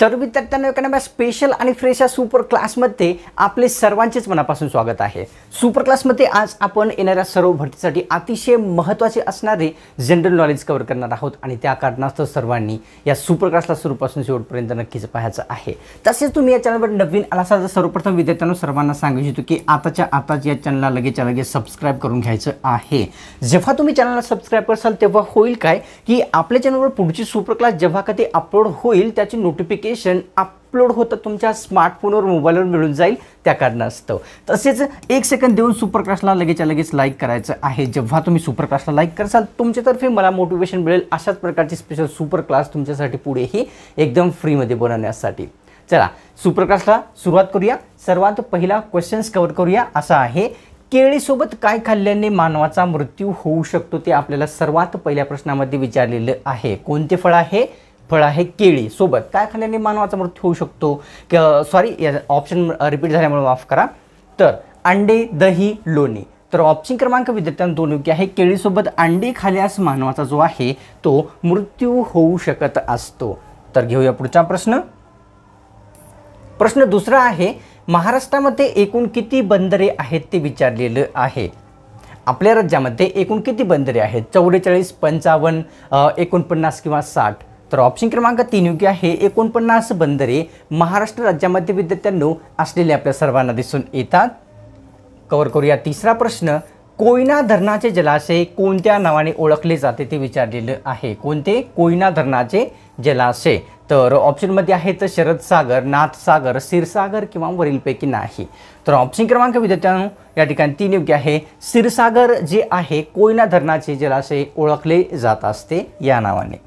तर विद्यार्थ्यांना एखाद्या स्पेशल आणि फ्रेश या सुपर क्लासमध्ये आपले सर्वांचेच मनापासून स्वागत आहे सुपर क्लासमध्ये आज आपण येणाऱ्या सर्व भरतीसाठी अतिशय महत्त्वाचे असणारे जनरल नॉलेज कवर करणार आहोत आणि त्या कारणास्तव सर्वांनी या सुपर क्लासला सुरूपासून शेवटपर्यंत नक्कीच पाहायचं आहे तसेच तुम्ही या चॅनलवर नवीन आला असाल तर सर्वप्रथम विद्यार्थ्यांना सर्वांना सांगू इच्छितो की आताच्या आताच या चॅनलला लगेच लगेच सबस्क्राईब करून घ्यायचं आहे जेव्हा तुम्ही चॅनलला सबस्क्राईब करसाल तेव्हा होईल काय की आपल्या चॅनलवर पुढची सुपर क्लास जेव्हा कधी अपलोड होईल त्याची नोटिफिकेशन नोटिफिकेशन अपलोड होतं तुमच्या स्मार्टफोनवर मोबाईलवर मिळून जाईल त्या कारणास्तव तसेच एक सेकंद देऊन सुपर लगेचच्या लगेच लाईक करायचं आहे जेव्हा तुम्ही सुपरक्लासला लाईक कराल तुमच्यातर्फे मला मोटिवेशन मिळेल अशाच प्रकारची स्पेशल सुपर क्लास तुमच्यासाठी पुढेही एकदम फ्रीमध्ये बनवण्यासाठी चला क्लासला सुरुवात करूया सर्वात पहिला क्वेश्चन्स कवर करूया असा आहे केळीसोबत काय खाल्ल्याने मानवाचा मृत्यू होऊ शकतो ते आपल्याला सर्वात पहिल्या प्रश्नामध्ये विचारलेलं आहे कोणते फळ आहे फळ आहे केळी सोबत काय खाल्ल्याने मानवाचा मृत्यू होऊ शकतो क सॉरी ऑप्शन रिपीट झाल्यामुळे माफ करा तर अंडे दही लोणी तर ऑप्शन क्रमांक विद्यार्थ्यांना दोन योग्य आहे केळीसोबत अंडे खाल्यास मानवाचा जो आहे तो मृत्यू होऊ शकत असतो तर घेऊया पुढचा प्रश्न प्रश्न दुसरा आहे महाराष्ट्रामध्ये एकूण किती बंदरे आहेत ते विचारलेलं आहे आपल्या राज्यामध्ये एकूण किती बंदरे आहेत चौवेचाळीस पंचावन्न एकोणपन्नास किंवा साठ तर ऑप्शन क्रमांक तीन योग्य आहे एकोणपन्नास बंदरे महाराष्ट्र राज्यामध्ये विद्यार्थ्यांनो असलेले आपल्या सर्वांना दिसून येतात कवर करूया तिसरा प्रश्न कोयना धरणाचे जलाशय कोणत्या नावाने ओळखले जाते ते विचारलेलं आहे कोणते कोयना धरणाचे जलाशय तर ऑप्शनमध्ये आहेत शरद सागर नाथसागर सिरसागर किंवा वरीलपैकी नाही तर ऑप्शन क्रमांक विद्यार्थ्यांनो या ठिकाणी तीन योग्य आहे सिरसागर जे आहे कोयना धरणाचे जलाशय ओळखले जात असते या नावाने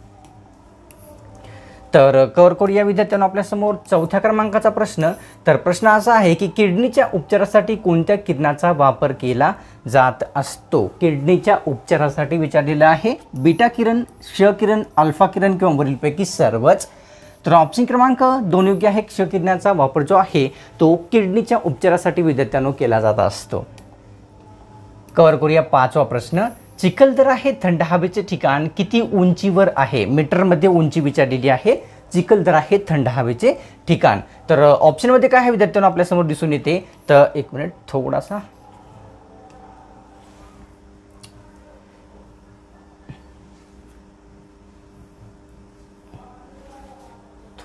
तर कवर या विद्यार्थ्यांना आपल्यासमोर चौथ्या क्रमांकाचा प्रश्न तर प्रश्न असा आहे की किडनीच्या उपचारासाठी कोणत्या किरणाचा वापर केला जात असतो किडनीच्या उपचारासाठी विचारलेलं आहे बीटा किरण क्ष किरण अल्फा किरण किंवा वरीलपैकी सर्वच तर ऑप्शन क्रमांक दोन योग्य आहे क्ष किरणाचा वापर जो आहे तो किडनीच्या उपचारासाठी विद्यार्थ्यांनो केला जात असतो कवर करूया पाचवा प्रश्न चिखलदरा हे थंड हवेचे ठिकाण किती उंचीवर आहे मीटरमध्ये उंची विचारलेली आहे चिखलदरा हे थंड हवेचे ठिकाण तर ऑप्शनमध्ये काय आहे विद्यार्थ्यांना आपल्यासमोर दिसून येते तर एक मिनिट थोडासा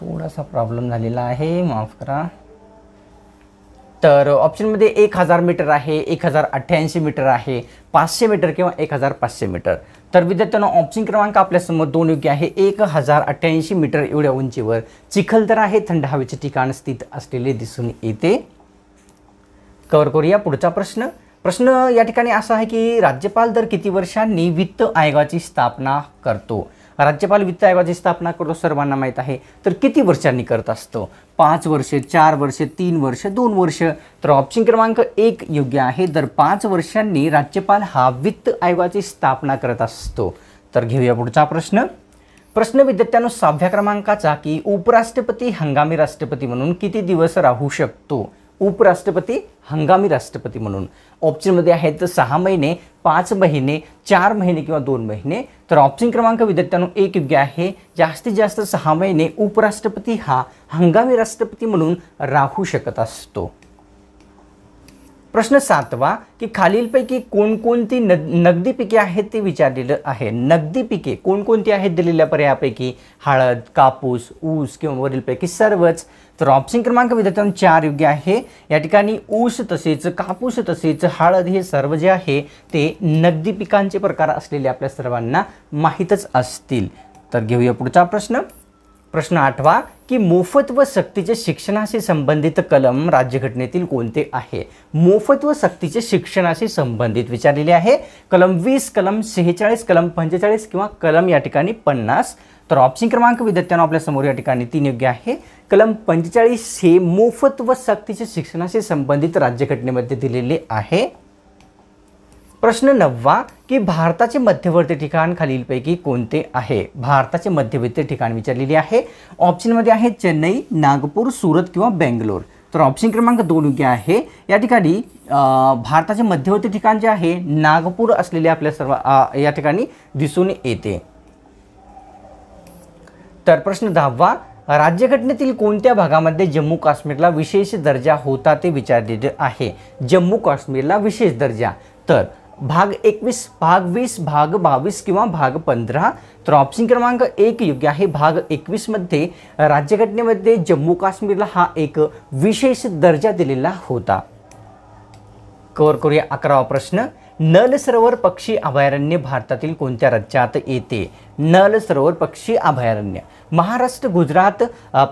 थोडासा प्रॉब्लेम झालेला आहे माफ करा तर ऑप्शनमध्ये एक हजार मीटर आहे एक हजार अठ्ठ्याऐंशी मीटर आहे पाचशे मीटर किंवा एक हजार पाचशे मीटर तर विद्यार्थ्यांना ऑप्शन क्रमांक आपल्यासमोर दोन योग्य आहे एक हजार अठ्ठ्याऐंशी मीटर एवढ्या उंचीवर चिखलदरा हे थंड हवेचे ठिकाण स्थित असलेले दिसून येते कवर करूया पुढचा प्रश्न प्रश्न या ठिकाणी असा आहे की राज्यपाल दर किती वर्षांनी वित्त आयोगाची स्थापना करतो राज्यपाल वित्त आयोगाची स्थापना करतो सर्वांना माहीत आहे तर किती वर्षांनी करत असतो पाच वर्ष चार वर्ष तीन वर्ष दोन वर्ष तर ऑप्शन क्रमांक एक योग्य आहे दर पाच वर्षांनी राज्यपाल हा वित्त आयोगाची स्थापना करत असतो तर घेऊया पुढचा प्रश्न प्रश्न विद्यार्थ्यांनो सहाव्या क्रमांकाचा की उपराष्ट्रपती हंगामी राष्ट्रपती म्हणून किती दिवस राहू शकतो उपराष्ट्रपती हंगामी राष्ट्रपती म्हणून ऑप्शनमध्ये आहेत सहा महिने पाच महिने चार महिने किंवा दोन महिने तर ऑप्शन क्रमांक विद्यार्थ्यांनो एक योग्य आहे जास्तीत जास्त सहा महिने उपराष्ट्रपती हा हंगामी राष्ट्रपती म्हणून राहू शकत असतो प्रश्न सातवा की खालीलपैकी कोणकोणती नग नगदी पिके आहेत ते विचारलेलं आहे नगदी पिके कोणकोणती आहेत दिलेल्या पर्यापैकी हळद कापूस ऊस किंवा वरीलपैकी सर्वच तर ऑप्शन क्रमांक विद्यार्थ्यां चार योग्य आहे या ठिकाणी ऊस तसेच कापूस तसेच हळद हे सर्व जे आहे ते नगदी पिकांचे प्रकार असलेले आपल्या सर्वांना माहीतच असतील तर घेऊया पुढचा प्रश्न प्रश्न आठवा की मोफत व सक्तीचे शिक्षणाशी संबंधित कलम राज्यघटनेतील कोणते आहे मोफत व सक्तीचे शिक्षणाशी संबंधित विचारलेले आहे कलम वीस कलम सेहेचाळीस कलम पंचेचाळीस किंवा कलम या ठिकाणी पन्नास तर ऑप्शन क्रमांक विद्यार्थ्यांना आपल्यासमोर या ठिकाणी तीन योग्य आहे कलम पंचेचाळीस हे मोफत व सक्तीचे शिक्षणाशी संबंधित राज्यघटनेमध्ये दिलेले आहे प्रश्न नववा की भारताचे मध्यवर्ती ठिकाण खालीलपैकी कोणते आहे भारताचे मध्यवर्ती ठिकाण विचारलेले आहे ऑप्शनमध्ये आहे चेन्नई नागपूर सुरत किंवा बेंगलोर तर ऑप्शन क्रमांक दोन योग्य आहे या ठिकाणी भारताचे मध्यवर्ती ठिकाण जे आहे नागपूर असलेले आपल्या सर्व या ठिकाणी दिसून येते तर प्रश्न दहावा राज्यघटनेतील कोणत्या भागामध्ये जम्मू काश्मीरला विशेष दर्जा होता ते विचारलेले आहे जम्मू काश्मीरला विशेष दर्जा तर भाग एकवीस भाग वीस भाग बावीस किंवा भाग पंधरा तर ऑप्शन क्रमांक एक योग्य आहे भाग एकवीसमध्ये राज्यघटनेमध्ये जम्मू काश्मीरला हा एक विशेष दर्जा दिलेला होता कवर करूया अकरावा प्रश्न नल सरोवर पक्षी अभयारण्य भारतातील कोणत्या राज्यात येते नल सरोवर पक्षी अभयारण्य महाराष्ट्र गुजरात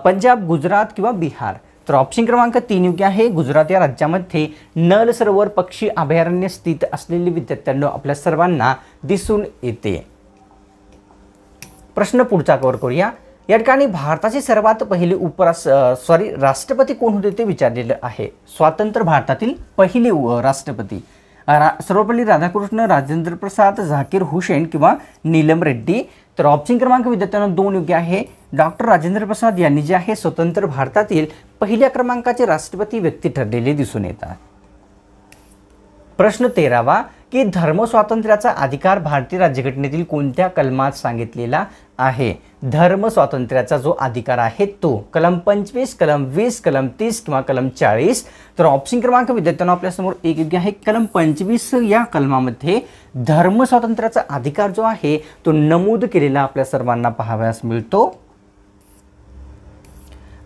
पंजाब गुजरात किंवा बिहार तर ऑप्शन क्रमांक तीन योग्य आहे गुजरात या राज्यामध्ये नल सरोवर पक्षी अभयारण्य स्थित असलेली विद्यार्थ्यांना आपल्या सर्वांना दिसून येते प्रश्न पुढचा कवर करूया या ठिकाणी भारताचे सर्वात पहिले उपरास सॉरी राष्ट्रपती कोण होते ते विचारलेलं आहे स्वातंत्र्य भारतातील पहिले राष्ट्रपती रा सर्वपल्ली राधाकृष्ण राजेंद्र प्रसाद झाकीर हुसेन किंवा नीलम रेड्डी तर ऑप्शन क्रमांक विद्यार्थ्यांना दोन योग्य आहे डॉक्टर राजेंद्र प्रसाद यांनी जे आहे स्वतंत्र भारतातील पहिल्या क्रमांकाचे राष्ट्रपती व्यक्ती ठरलेले दिसून येतात प्रश्न तेरावा की धर्मस्वातंत्र्याचा अधिकार भारतीय राज्यघटनेतील कोणत्या कलमात सांगितलेला आहे धर्म स्वातंत्र्याचा जो अधिकार आहे तो कलम पंचवीस कलम वीस कलम तीस किंवा कलम चाळीस तर ऑप्शन क्रमांक विद्यार्थ्यांना आपल्यासमोर एक योग्य आहे कलम पंचवीस या कलमामध्ये धर्म स्वातंत्र्याचा अधिकार जो आहे तो नमूद केलेला आपल्या सर्वांना पाहाव्यास मिळतो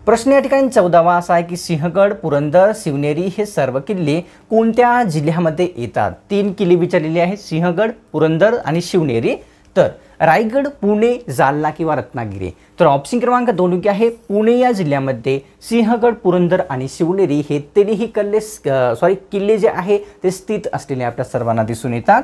प्रश्न या ठिकाणी चौदावा असा आहे की सिंहगड पुरंदर शिवनेरी हे सर्व किल्ले कोणत्या जिल्ह्यामध्ये येतात तीन किल्ले विचारलेले आहेत सिंहगड पुरंदर आणि शिवनेरी तर रायगड पुणे जालना किंवा रत्नागिरी तर ऑप्शन क्रमांक दोन योग्य आहे पुणे या जिल्ह्यामध्ये सिंहगड पुरंदर आणि शिवनेरी हे तिन्ही कल्ले सॉरी किल्ले जे आहे ते स्थित असलेले आपल्या सर्वांना दिसून येतात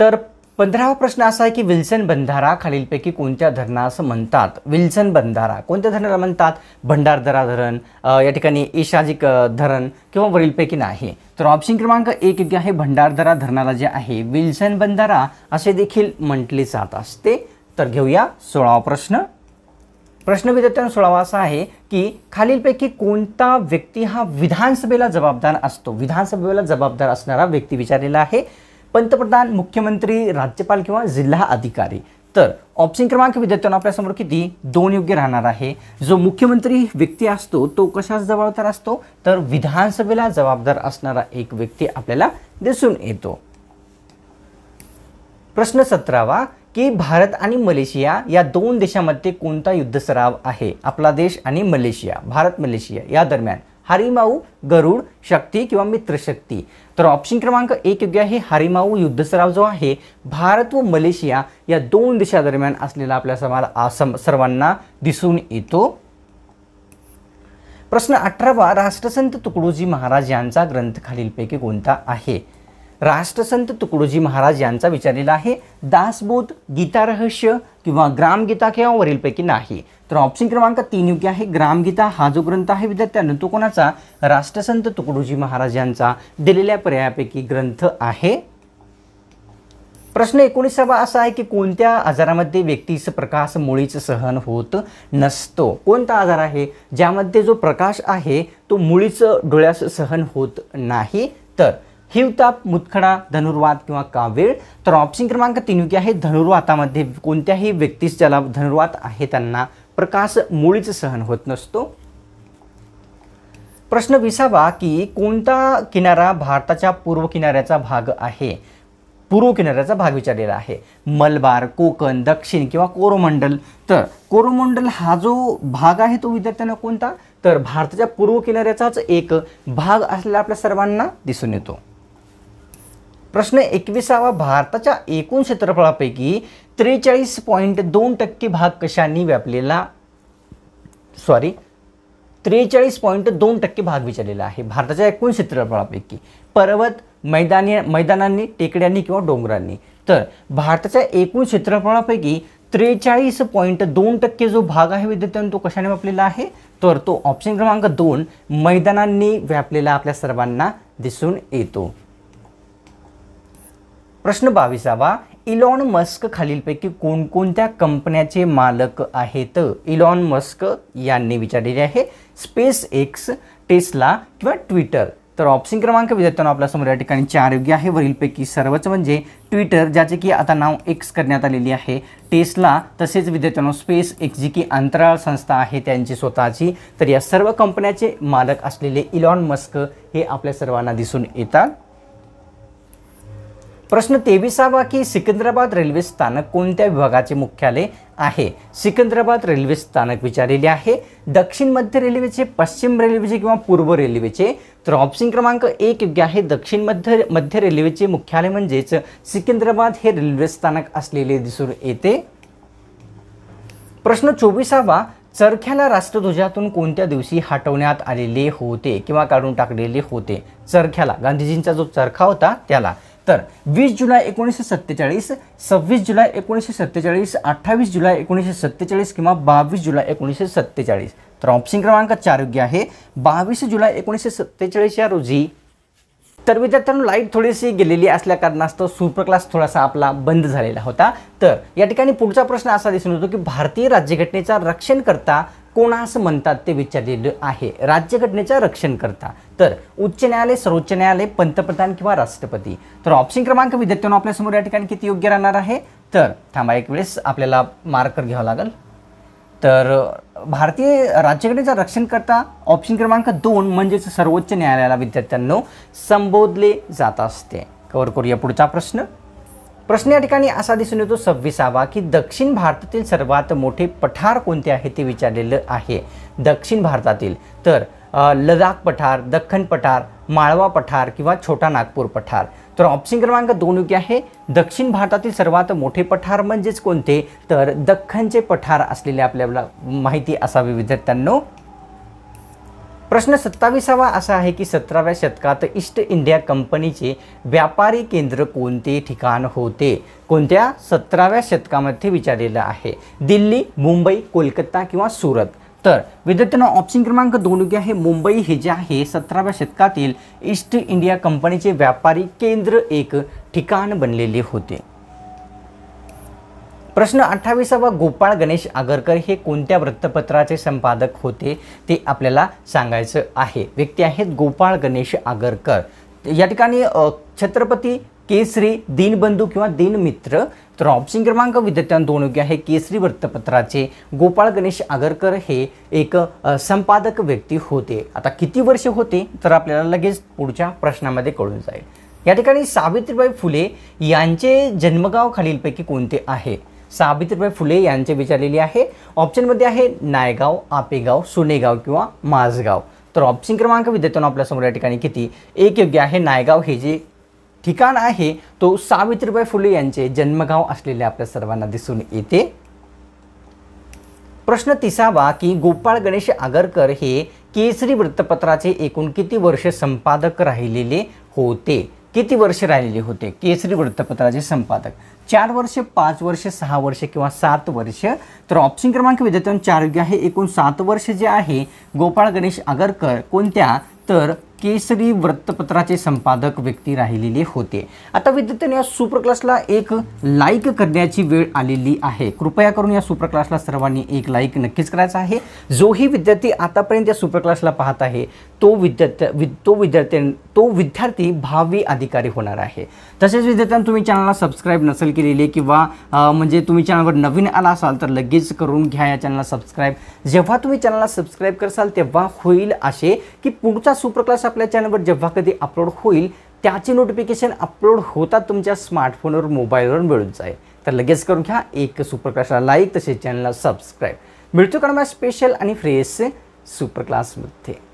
तर पंधरावा प्रश्न असा आहे की विल्सन बंधारा खालीलपैकी कोणत्या धरणास म्हणतात विल्सन बंधारा कोणत्या धरणाला म्हणतात भंडारदरा धरण या ठिकाणी ईशाजिक धरण किंवा वरीलपैकी नाही तर ऑप्शन क्रमांक एक योग्य आहे भंडारदरा धरणाला जे आहे विल्सन बंधारा असे देखील म्हटले जात असते तर घेऊया सोळावा प्रश्न प्रश्न विद्यार्थ्यांना सोळावा असा आहे की खालीलपैकी कोणता व्यक्ती हा विधानसभेला जबाबदार असतो विधानसभेला जबाबदार असणारा व्यक्ती विचारलेला आहे पंतप्रधान मुख्यमंत्री राज्यपाल किंवा जिल्हा अधिकारी तर ऑप्शन क्रमांक विद्यार्थ्यांना आपल्यासमोर किती दोन योग्य राहणार आहे जो मुख्यमंत्री व्यक्ती असतो तो कशास जबाबदार असतो तर विधानसभेला जबाबदार असणारा एक व्यक्ती आपल्याला दिसून येतो प्रश्न सतरावा की भारत आणि मलेशिया या दोन देशामध्ये कोणता युद्ध सराव आहे आपला देश आणि मलेशिया भारत मलेशिया या दरम्यान हरिमाऊ गरुड शक्ती किंवा मित्रशक्ती तर ऑप्शन क्रमांक एक योग्य आहे हरिमाऊ युद्ध सराव जो आहे भारत व मलेशिया या दोन देशादरम्यान असलेला आपल्या समाज सर्वांना दिसून येतो प्रश्न अठरावा राष्ट्रसंत तुकडोजी महाराज यांचा ग्रंथ खालीलपैकी कोणता आहे राष्ट्रसंत तुकडोजी महाराज यांचा विचारलेला आहे दासबोध गीतारहस्य किंवा ग्रामगीता किंवा वरीलपैकी नाही तर ऑप्शन क्रमांक तीन योग्य आहे ग्रामगीता हा जो ग्रंथ आहे विद्यार्थ्यांनो तो कोणाचा राष्ट्रसंत तुकडोजी महाराज यांचा दिलेल्या पर्यायापैकी ग्रंथ आहे प्रश्न एकोणीसावा असा आहे की कोणत्या आजारामध्ये व्यक्तीस प्रकाश मुळीच सहन होत नसतो कोणता आजार आहे ज्यामध्ये जो प्रकाश आहे तो मुळीच डोळ्यास सहन होत नाही तर हिवताप मुतखडा धनुर्वात किंवा कावीळ तर ऑप्शन क्रमांक तीन योग्य आहे धनुर्वातामध्ये कोणत्याही व्यक्तीस ज्याला धनुर्वात आहे त्यांना प्रकाश मुळीच सहन होत नसतो प्रश्न विसावा की कोणता किनारा भारताच्या पूर्व किनाऱ्याचा भाग आहे पूर्व किनाऱ्याचा भाग विचारलेला आहे मलबार कोकण दक्षिण किंवा कोरोमंडल तर कोरोमंडल हा जो भाग आहे तो विद्यार्थ्यांना कोणता तर भारताच्या पूर्व किनाऱ्याचाच एक भाग असलेला आपल्या सर्वांना दिसून येतो प्रश्न एकविसावा भारताच्या एकूण क्षेत्रफळापैकी त्रेचाळीस पॉईंट दोन टक्के भाग कशाने व्यापलेला सॉरी त्रेचाळीस पॉईंट दोन टक्के भाग विचारलेला आहे भारताच्या एकूण क्षेत्रफळापैकी पर्वत मैदानी मैदानांनी टेकड्यांनी किंवा डोंगरांनी तर भारताच्या एकूण क्षेत्रफळापैकी त्रेचाळीस पॉईंट दोन टक्के जो भाग आहे विद्यार्थ्यांनी तो कशाने व्यापलेला आहे तर तो ऑप्शन क्रमांक दोन मैदानांनी व्यापलेला आपल्या सर्वांना दिसून येतो प्रश्न बावीसावा इलॉन मस्क खालीलपैकी कोणकोणत्या कंपन्याचे मालक आहेत इलॉन मस्क यांनी विचारलेले आहे स्पेस एक्स टेस्ला किंवा ट्विटर तर ऑप्शन क्रमांक विद्यार्थ्यांना आपल्या समोर या ठिकाणी चार योग्य आहे वरीलपैकी सर्वच म्हणजे ट्विटर ज्याचे की आता नाव एक्स करण्यात आलेली आहे टेस्ला तसेच विद्यार्थ्यांना स्पेस एक्स जी की अंतराळ संस्था आहे त्यांची स्वतःची तर या सर्व कंपन्याचे मालक असलेले इलॉन मस्क हे आपल्या सर्वांना दिसून येतात प्रश्न तेविसावा की सिकंदराबाद रेल्वे स्थानक कोणत्या विभागाचे मुख्यालय आहे सिकंदराबाद रेल्वे स्थानक विचारलेले आहे दक्षिण मध्य रेल्वेचे पश्चिम रेल्वेचे किंवा पूर्व रेल्वेचे तर ऑप्शन क्रमांक एक योग्य आहे दक्षिण मध्य मध्य रेल्वेचे मुख्यालय म्हणजेच सिकंदराबाद हे रेल्वे स्थानक असलेले दिसून येते प्रश्न चोवीसावा चरख्याला राष्ट्रध्वजातून कोणत्या दिवशी हटवण्यात आलेले होते किंवा काढून टाकलेले होते चरख्याला गांधीजींचा जो चरखा होता त्याला तर वीस जुलै एकोणीसशे सत्तेचाळीस सव्वीस जुलै एकोणीसशे सत्तेचाळीस अठ्ठावीस जुलै एकोणीसशे सत्तेचाळीस किंवा बावीस जुलै एकोणीसशे सत्तेचाळीस तर ऑप्शन क्रमांक चार योग्य आहे बावीस जुलै एकोणीसशे सत्तेचाळीस या रोजी तर विद्यार्थ्यांना लाईट थोडीशी गेलेली असल्या कारणास्तव क्लास थोडासा आपला बंद झालेला होता तर या ठिकाणी पुढचा प्रश्न असा दिसून येतो की भारतीय राज्यघटनेचा रक्षण करता कोणास म्हणतात ते विचारलेलं आहे राज्यघटनेचं रक्षण करता तर उच्च न्यायालय सर्वोच्च न्यायालय पंतप्रधान किंवा राष्ट्रपती तर ऑप्शन क्रमांक विद्यार्थ्यांना आपल्यासमोर या ठिकाणी किती योग्य राहणार आहे तर थांबा एक वेळेस आपल्याला मार्कर घ्यावा लागेल तर भारतीय राज्यघटनेचा रक्षण करता ऑप्शन क्रमांक दोन म्हणजेच सर्वोच्च न्यायालयाला विद्यार्थ्यांना संबोधले जात असते कवर करूया पुढचा प्रश्न प्रश्न या ठिकाणी असा दिसून येतो सव्वीसावा की दक्षिण भारतातील सर्वात मोठे पठार कोणते आहे ते विचारलेलं आहे दक्षिण भारतातील तर लडाख पठार दख्खन पठार माळवा पठार किंवा छोटा नागपूर पठार तर ऑप्शन क्रमांक दोन योग्य आहे दक्षिण भारतातील सर्वात मोठे पठार म्हणजेच कोणते तर दख्खनचे पठार असलेले आपल्याला माहिती असावी विद्यार्थ्यांनो प्रश्न सत्तावीसावा असा आहे की सतराव्या शतकात ईस्ट इंडिया कंपनीचे व्यापारी केंद्र कोणते ठिकाण होते कोणत्या सतराव्या शतकामध्ये विचारलेलं आहे दिल्ली मुंबई कोलकाता किंवा सुरत तर विद्यार्थ्यांना ऑप्शन क्रमांक दोन आहे मुंबई हे जे आहे सतराव्या शतकातील ईस्ट इंडिया कंपनीचे व्यापारी केंद्र एक ठिकाण बनलेले होते प्रश्न अठ्ठावीसावा गोपाळ गणेश आगरकर हे कोणत्या वृत्तपत्राचे संपादक होते ते आपल्याला सांगायचं आहे व्यक्ती आहेत गोपाळ गणेश आगरकर या ठिकाणी छत्रपती केसरी दीनबंधू किंवा दीनमित्र तर ऑप्शन क्रमांक विद्यार्थ्यां दोन योग्य आहे केसरी वृत्तपत्राचे गोपाळ गणेश आगरकर हे एक संपादक व्यक्ती होते आता किती वर्ष होते तर आपल्याला लगेच पुढच्या प्रश्नामध्ये कळून जाईल या ठिकाणी सावित्रीबाई फुले यांचे जन्मगाव खालीलपैकी कोणते आहे सावित्रीबाई फुले यांचे विचारलेली आहे ऑप्शनमध्ये आहे नायगाव आपेगाव सुनेगाव किंवा माझगाव तर ऑप्शन क्रमांक विद्यार्थ्यांना आपल्यासमोर या ठिकाणी किती एक योग्य आहे नायगाव हे जे ठिकाण आहे तो सावित्रीबाई फुले यांचे जन्मगाव असलेले आपल्या सर्वांना दिसून येते प्रश्न तिसावा की गोपाळ गणेश आगरकर हे केसरी वृत्तपत्राचे एकूण किती वर्ष संपादक राहिलेले होते किती वर्ष राहिलेले होते केसरी वृत्तपत्राचे संपादक चार वर्ष पाच वर्ष सहा वर्ष किंवा सात वर्ष तर ऑप्शन क्रमांक विद्यार्थ्यांना चार योग्य आहे एकूण सात वर्ष जे आहे गोपाळ गणेश आगरकर कोणत्या तर केसरी वृत्तपत्राचे संपादक व्यक्ती राहिलेले होते आता विद्यार्थ्यांनी या सुपर क्लासला एक लाईक करण्याची वेळ आलेली आहे कृपया करून या सुपर क्लासला सर्वांनी एक लाईक नक्कीच करायचा आहे जोही विद्यार्थी आतापर्यंत या सुपर क्लासला पाहत आहे तो विद्यार्थ्या वि तो विद्यार्थी तो विद्यार्थी भावी अधिकारी होणार आहे तसेच विद्यार्थ्यांना तुम्ही चॅनलला सबस्क्राईब नसेल केलेले किंवा म्हणजे तुम्ही चॅनलवर नवीन आला असाल तर लगेच करून घ्या या चॅनलला सबस्क्राईब जेव्हा तुम्ही चॅनलला सबस्क्राईब करसाल तेव्हा होईल असे की पुढचा सुपर क्लास आपल्या चॅनलवर जेव्हा कधी अपलोड होईल त्याचे नोटिफिकेशन अपलोड होता तुमच्या स्मार्टफोनवर मोबाईलवर मिळून जाईल तर लगेच करून घ्या एक सुपर सुपरक्लासला लाईक तसेच चॅनलला सबस्क्राईब मिळतो कारण स्पेशल आणि सुपर सुपरक्लासमध्ये